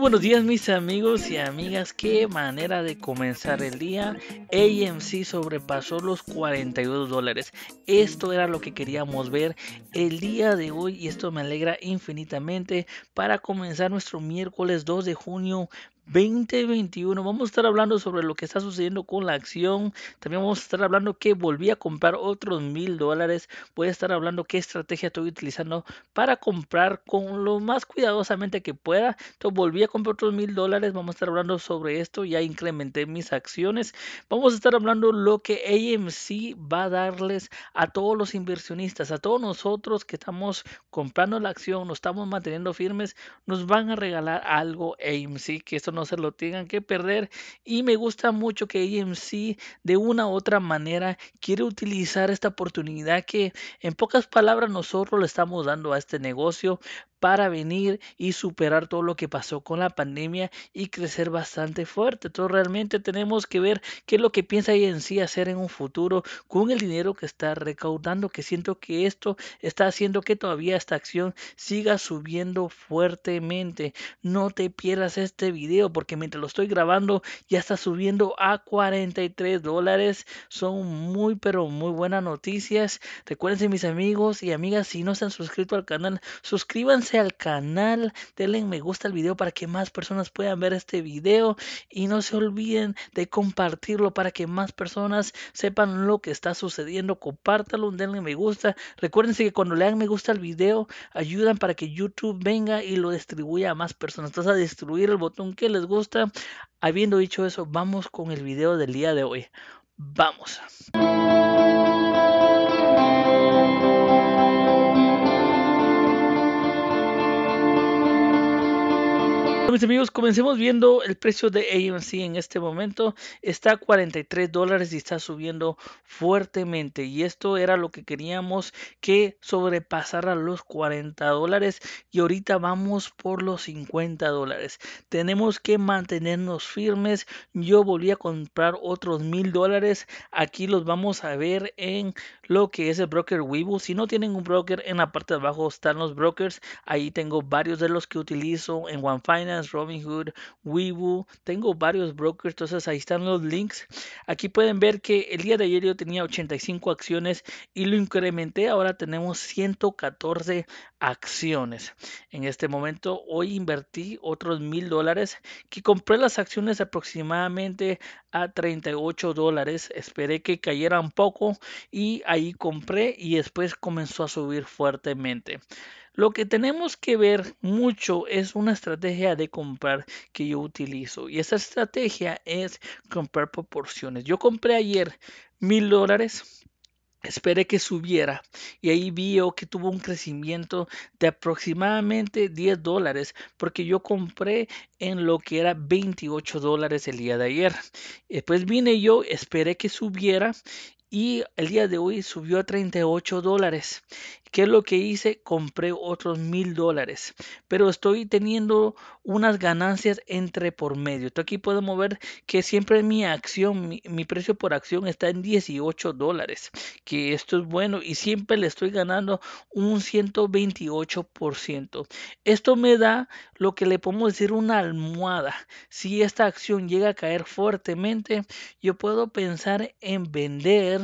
Buenos días mis amigos y amigas, qué manera de comenzar el día. AMC sobrepasó los 42 dólares. Esto era lo que queríamos ver el día de hoy y esto me alegra infinitamente para comenzar nuestro miércoles 2 de junio 2021. Vamos a estar hablando sobre lo que está sucediendo con la acción. También vamos a estar hablando que volví a comprar otros mil dólares. Voy a estar hablando qué estrategia estoy utilizando para comprar con lo más cuidadosamente que pueda. Entonces volví a comprar otros mil dólares. Vamos a estar hablando sobre esto. Ya incrementé mis acciones. Vamos a estar hablando lo que AMC va a darles a todos los inversionistas, a todos nosotros que estamos comprando la acción, nos estamos manteniendo firmes. Nos van a regalar algo AMC que esto no se lo tengan que perder. Y me gusta mucho que AMC de una u otra manera quiere utilizar esta oportunidad que en pocas palabras nosotros le estamos dando a este negocio para venir y superar todo lo que pasó con la pandemia y crecer bastante fuerte. Entonces realmente tenemos que ver qué es lo que piensa ella en sí hacer en un futuro con el dinero que está recaudando, que siento que esto está haciendo que todavía esta acción siga subiendo fuertemente. No te pierdas este video porque mientras lo estoy grabando ya está subiendo a 43 dólares. Son muy pero muy buenas noticias. Recuerden mis amigos y amigas si no se han suscrito al canal, suscríbanse al canal, denle me gusta al video para que más personas puedan ver este video y no se olviden de compartirlo para que más personas sepan lo que está sucediendo. Compártalo, denle me gusta. Recuérdense que cuando le dan me gusta al video ayudan para que YouTube venga y lo distribuya a más personas. Estás a destruir el botón que les gusta. Habiendo dicho eso, vamos con el video del día de hoy. Vamos. amigos, comencemos viendo el precio de AMC en este momento. Está a 43 dólares y está subiendo fuertemente. Y esto era lo que queríamos que sobrepasara los 40 dólares. Y ahorita vamos por los 50 dólares. Tenemos que mantenernos firmes. Yo volví a comprar otros mil dólares. Aquí los vamos a ver en lo que es el broker Weibo. Si no tienen un broker, en la parte de abajo están los brokers. Ahí tengo varios de los que utilizo en OneFinance robin Robinhood, Weibo, tengo varios brokers, entonces ahí están los links. Aquí pueden ver que el día de ayer yo tenía 85 acciones y lo incrementé, ahora tenemos 114 acciones. En este momento hoy invertí otros mil dólares que compré las acciones aproximadamente a 38 dólares. Esperé que cayera un poco y ahí compré y después comenzó a subir fuertemente. Lo que tenemos que ver mucho es una estrategia de comprar que yo utilizo y esa estrategia es comprar proporciones. Yo compré ayer mil dólares esperé que subiera y ahí vio oh, que tuvo un crecimiento de aproximadamente 10 dólares porque yo compré en lo que era 28 dólares el día de ayer después eh, pues vine yo esperé que subiera y el día de hoy subió a 38 dólares. ¿Qué es lo que hice? Compré otros mil dólares, pero estoy teniendo unas ganancias entre por medio. Entonces aquí podemos ver que siempre mi acción, mi, precio por acción está en 18 dólares, que esto es bueno y siempre le estoy ganando un 128%. Esto me da lo que le podemos decir una almohada. Si esta acción llega a caer fuertemente, yo puedo pensar en vender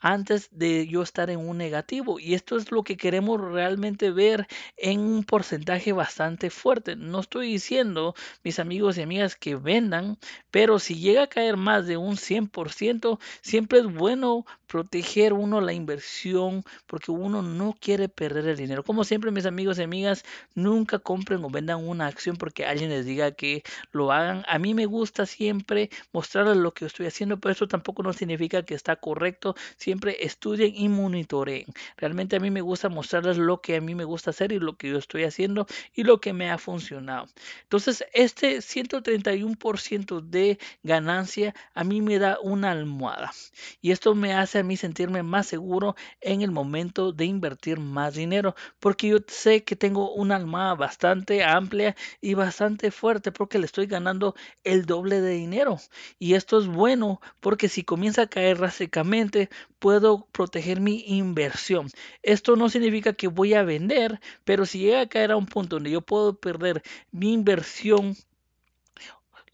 antes de yo estar en un negativo. Y esto es lo que queremos realmente ver en un porcentaje bastante fuerte. No estoy diciendo, mis amigos y amigas, que vendan, pero si llega a caer más de un 100%, siempre es bueno proteger uno la inversión porque uno no quiere perder el dinero. Como siempre, mis amigos y amigas, nunca compren o vendan una acción porque alguien les diga que lo hagan. A mí me gusta siempre mostrarles lo que estoy haciendo, pero eso tampoco no significa que está correcto siempre estudien y monitoreen. Realmente a mí me gusta mostrarles lo que a mí me gusta hacer y lo que yo estoy haciendo y lo que me ha funcionado. Entonces, este 131% de ganancia a mí me da una almohada y esto me hace a mí sentirme más seguro en el momento de invertir más dinero porque yo sé que tengo una almohada bastante amplia y bastante fuerte porque le estoy ganando el doble de dinero y esto es bueno porque si comienza a caer drásticamente puedo proteger mi inversión. Esto no significa que voy a vender, pero si llega a caer a un punto donde yo puedo perder mi inversión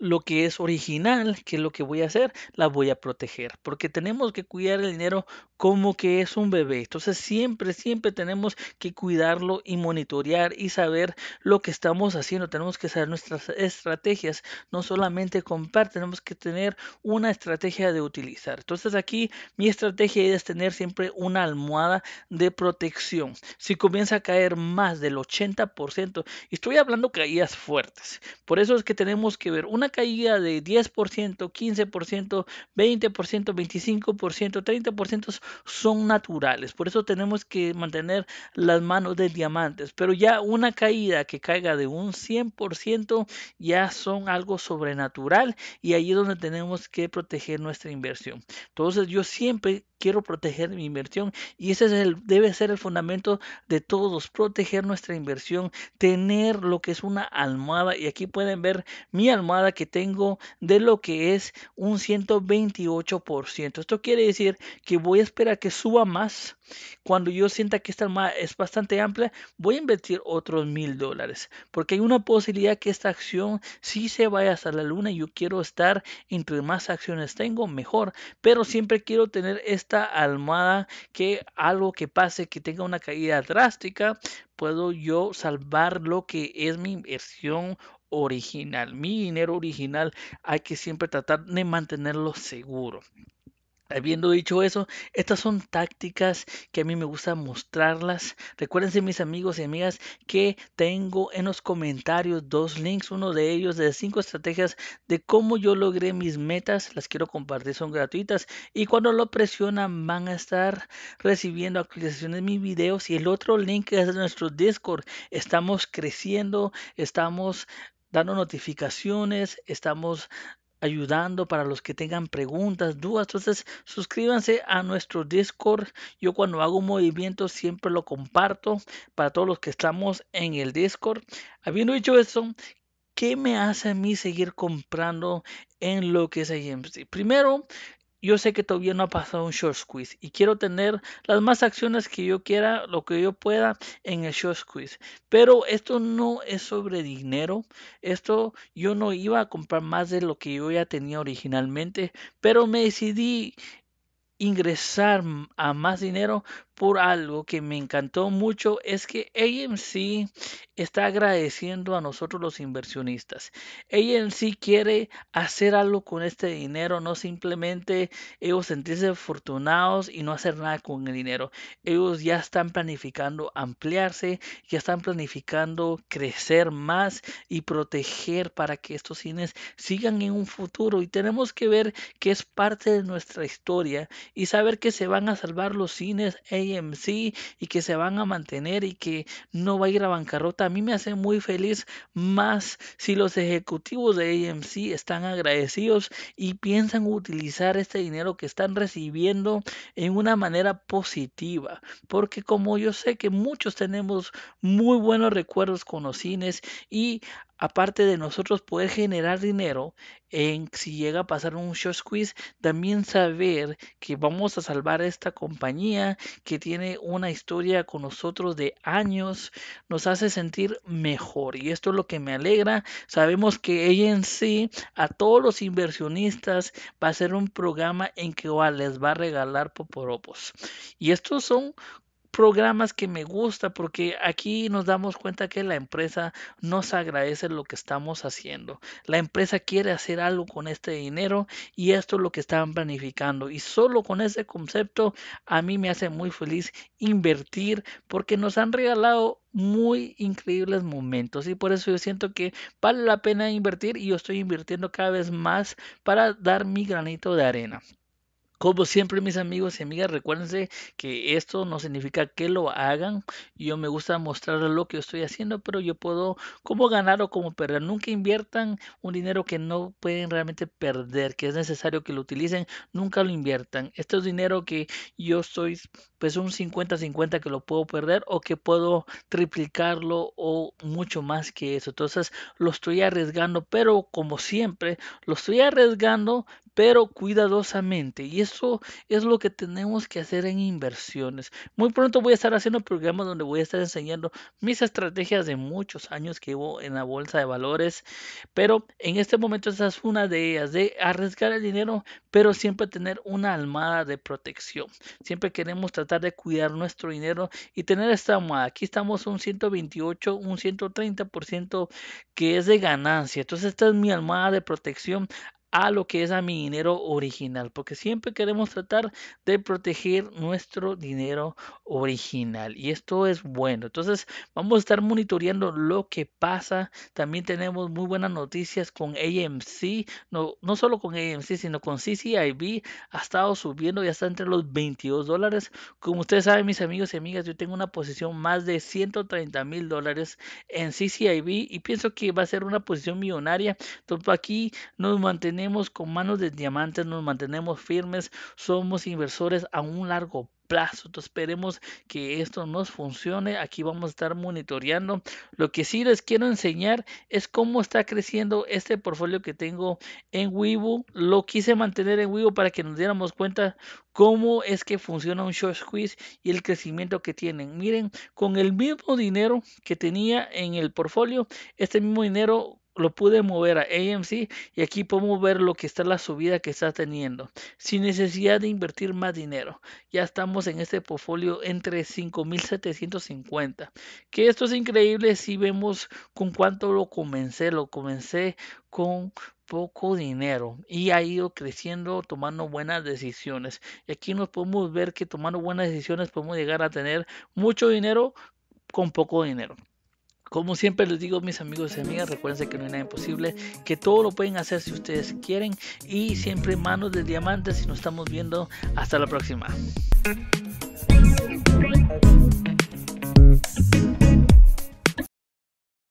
lo que es original, que es lo que voy a hacer, la voy a proteger, porque tenemos que cuidar el dinero como que es un bebé. Entonces siempre, siempre tenemos que cuidarlo y monitorear y saber lo que estamos haciendo. Tenemos que saber nuestras estrategias, no solamente compartir tenemos que tener una estrategia de utilizar. Entonces aquí mi estrategia es tener siempre una almohada de protección. Si comienza a caer más del 80%, y estoy hablando caídas fuertes, por eso es que tenemos que ver una caída de 10%, 15%, 20%, 25%, 30% son naturales. Por eso tenemos que mantener las manos de diamantes. Pero ya una caída que caiga de un 100% ya son algo sobrenatural y ahí es donde tenemos que proteger nuestra inversión. Entonces yo siempre quiero proteger mi inversión y ese es el, debe ser el fundamento de todos, proteger nuestra inversión, tener lo que es una almohada y aquí pueden ver mi almohada que tengo de lo que es un 128%. Esto quiere decir que voy a esperar que suba más. Cuando yo sienta que esta almohada es bastante amplia, voy a invertir otros mil dólares. Porque hay una posibilidad que esta acción si se vaya hasta la luna. Yo quiero estar entre más acciones tengo, mejor. Pero siempre quiero tener esta almohada que algo que pase, que tenga una caída drástica, puedo yo salvar lo que es mi inversión original, mi dinero original, hay que siempre tratar de mantenerlo seguro. Habiendo dicho eso, estas son tácticas que a mí me gusta mostrarlas. Recuérdense mis amigos y amigas que tengo en los comentarios dos links, uno de ellos de cinco estrategias de cómo yo logré mis metas, las quiero compartir, son gratuitas y cuando lo presionan van a estar recibiendo actualizaciones de mis videos y el otro link es nuestro Discord. Estamos creciendo, estamos dando notificaciones, estamos ayudando para los que tengan preguntas, dudas. Entonces, suscríbanse a nuestro Discord. Yo cuando hago un movimiento siempre lo comparto para todos los que estamos en el Discord. Habiendo dicho eso, ¿qué me hace a mí seguir comprando en lo que es AMC? Primero, yo sé que todavía no ha pasado un short squeeze y quiero tener las más acciones que yo quiera, lo que yo pueda en el short squeeze. Pero esto no es sobre dinero. Esto yo no iba a comprar más de lo que yo ya tenía originalmente, pero me decidí ingresar a más dinero por algo que me encantó mucho es que AMC está agradeciendo a nosotros los inversionistas. AMC quiere hacer algo con este dinero, no simplemente ellos sentirse afortunados y no hacer nada con el dinero. Ellos ya están planificando ampliarse, ya están planificando crecer más y proteger para que estos cines sigan en un futuro. Y tenemos que ver que es parte de nuestra historia y saber que se van a salvar los cines y que se van a mantener y que no va a ir a bancarrota. A mí me hace muy feliz más si los ejecutivos de AMC están agradecidos y piensan utilizar este dinero que están recibiendo en una manera positiva. Porque como yo sé que muchos tenemos muy buenos recuerdos con los cines y aparte de nosotros poder generar dinero, en si llega a pasar un short quiz, también saber que vamos a salvar esta compañía que tiene una historia con nosotros de años, nos hace sentir mejor. Y esto es lo que me alegra. Sabemos que ella en sí, a todos los inversionistas, va a ser un programa en que les va a regalar poporopos. Y estos son programas que me gusta porque aquí nos damos cuenta que la empresa nos agradece lo que estamos haciendo. La empresa quiere hacer algo con este dinero y esto es lo que están planificando. Y solo con ese concepto a mí me hace muy feliz invertir porque nos han regalado muy increíbles momentos y por eso yo siento que vale la pena invertir y yo estoy invirtiendo cada vez más para dar mi granito de arena. Como siempre, mis amigos y amigas, recuérdense que esto no significa que lo hagan. Yo me gusta mostrar lo que estoy haciendo, pero yo puedo cómo ganar o como perder. Nunca inviertan un dinero que no pueden realmente perder, que es necesario que lo utilicen. Nunca lo inviertan. Este es dinero que yo estoy, pues un 50-50 que lo puedo perder o que puedo triplicarlo o mucho más que eso. Entonces, lo estoy arriesgando, pero como siempre, lo estoy arriesgando, pero cuidadosamente. Y eso es lo que tenemos que hacer en inversiones. Muy pronto voy a estar haciendo programas donde voy a estar enseñando mis estrategias de muchos años que llevo en la bolsa de valores, pero en este momento esa es una de ellas, de arriesgar el dinero, pero siempre tener una almada de protección. Siempre queremos tratar de cuidar nuestro dinero y tener esta almada. Aquí estamos un 128, un 130% que es de ganancia. Entonces esta es mi almada de protección a lo que es a mi dinero original, porque siempre queremos tratar de proteger nuestro dinero original y esto es bueno. Entonces vamos a estar monitoreando lo que pasa. También tenemos muy buenas noticias con AMC, no, no solo con AMC, sino con CCIB. Ha estado subiendo, ya está entre los 22 dólares. Como ustedes saben, mis amigos y amigas, yo tengo una posición más de 130 mil dólares en CCIB y pienso que va a ser una posición millonaria. Entonces aquí nos mantenemos con manos de diamantes, nos mantenemos firmes, somos inversores a un largo plazo. esperemos que esto nos funcione. Aquí vamos a estar monitoreando. Lo que sí les quiero enseñar es cómo está creciendo este portfolio que tengo en Weibo. Lo quise mantener en Weibo para que nos diéramos cuenta cómo es que funciona un short squeeze y el crecimiento que tienen. Miren, con el mismo dinero que tenía en el portfolio, este mismo dinero lo pude mover a AMC y aquí podemos ver lo que está la subida que está teniendo sin necesidad de invertir más dinero ya estamos en este portfolio entre 5750 que esto es increíble si vemos con cuánto lo comencé lo comencé con poco dinero y ha ido creciendo tomando buenas decisiones y aquí nos podemos ver que tomando buenas decisiones podemos llegar a tener mucho dinero con poco dinero como siempre les digo mis amigos y amigas, recuerden que no hay nada imposible, que todo lo pueden hacer si ustedes quieren y siempre manos de diamantes y nos estamos viendo hasta la próxima.